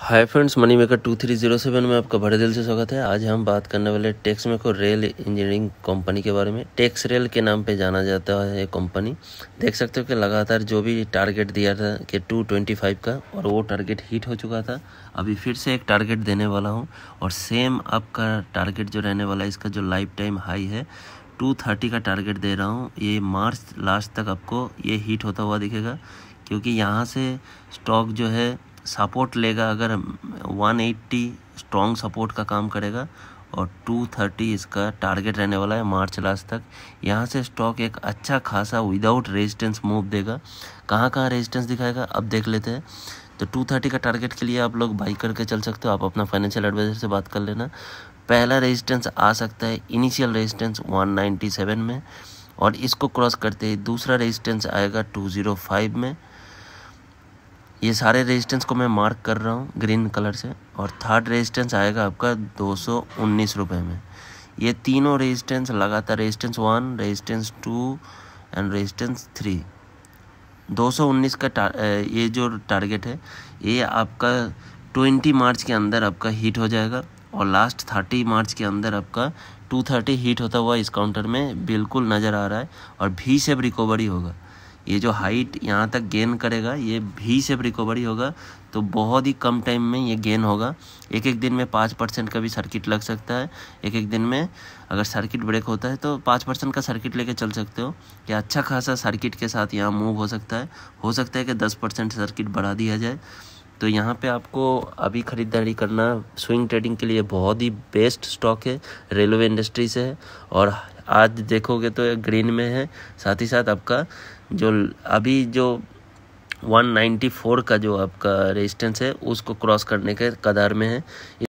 हाय friends money maker two three zero seven में आपका बड़े दिल से स्वागत है आज हम बात करने वाले टेक्स मेको रेल इंजीनियरिंग कंपनी के बारे में टैक्स रेल के नाम पे जाना जाता है ये कंपनी देख सकते हो कि लगातार जो भी टारगेट दिया था कि टू ट्वेंटी फाइव का और वो टारगेट हिट हो चुका था अभी फिर से एक टारगेट देने वाला हूँ और सेम आपका टारगेट जो रहने वाला है इसका जो लाइफ टाइम हाई है टू थर्टी का टारगेट दे रहा हूँ ये मार्च लास्ट तक आपको ये हीट होता हुआ दिखेगा क्योंकि यहाँ से स्टॉक जो है सपोर्ट लेगा अगर 180 स्ट्रॉन्ग सपोर्ट का काम करेगा और 230 इसका टारगेट रहने वाला है मार्च लास्ट तक यहाँ से स्टॉक एक अच्छा खासा विदाउट रेजिस्टेंस मूव देगा कहाँ कहाँ रेजिस्टेंस दिखाएगा अब देख लेते हैं तो 230 का टारगेट के लिए आप लोग बाई करके चल सकते हो आप अपना फाइनेंशियल एडवाइजर से बात कर लेना पहला रेजिस्टेंस आ सकता है इनिशियल रेजिस्टेंस 197 में और इसको क्रॉस करते ही दूसरा रेजिस्टेंस आएगा 205 में ये सारे रेजिस्टेंस को मैं मार्क कर रहा हूँ ग्रीन कलर से और थर्ड रेजिस्टेंस आएगा आपका दो सौ उन्नीस रुपये में ये तीनों रेजिस्टेंस लगातार resistance one resistance two and resistance three 219 का ये जो टारगेट है ये आपका 20 मार्च के अंदर आपका हिट हो जाएगा और लास्ट 30 मार्च के अंदर आपका 230 हिट होता हुआ इस काउंटर में बिल्कुल नज़र आ रहा है और भी सेब रिकवरी होगा ये जो हाइट यहाँ तक गेन करेगा ये भी सेफ रिकवरी होगा तो बहुत ही कम टाइम में ये गेन होगा एक एक दिन में पाँच परसेंट का भी सर्किट लग सकता है एक एक दिन में अगर सर्किट ब्रेक होता है तो पाँच परसेंट का सर्किट लेके चल सकते हो या अच्छा खासा सर्किट के साथ यहाँ मूव हो सकता है हो सकता है कि दस परसेंट सर्किट बढ़ा दिया जाए तो यहाँ पे आपको अभी ख़रीदारी करना स्विंग ट्रेडिंग के लिए बहुत ही बेस्ट स्टॉक है रेलवे इंडस्ट्री से है और आज देखोगे तो ग्रीन में है साथ ही साथ आपका जो अभी जो 194 का जो आपका रेजिस्टेंस है उसको क्रॉस करने के कदार में है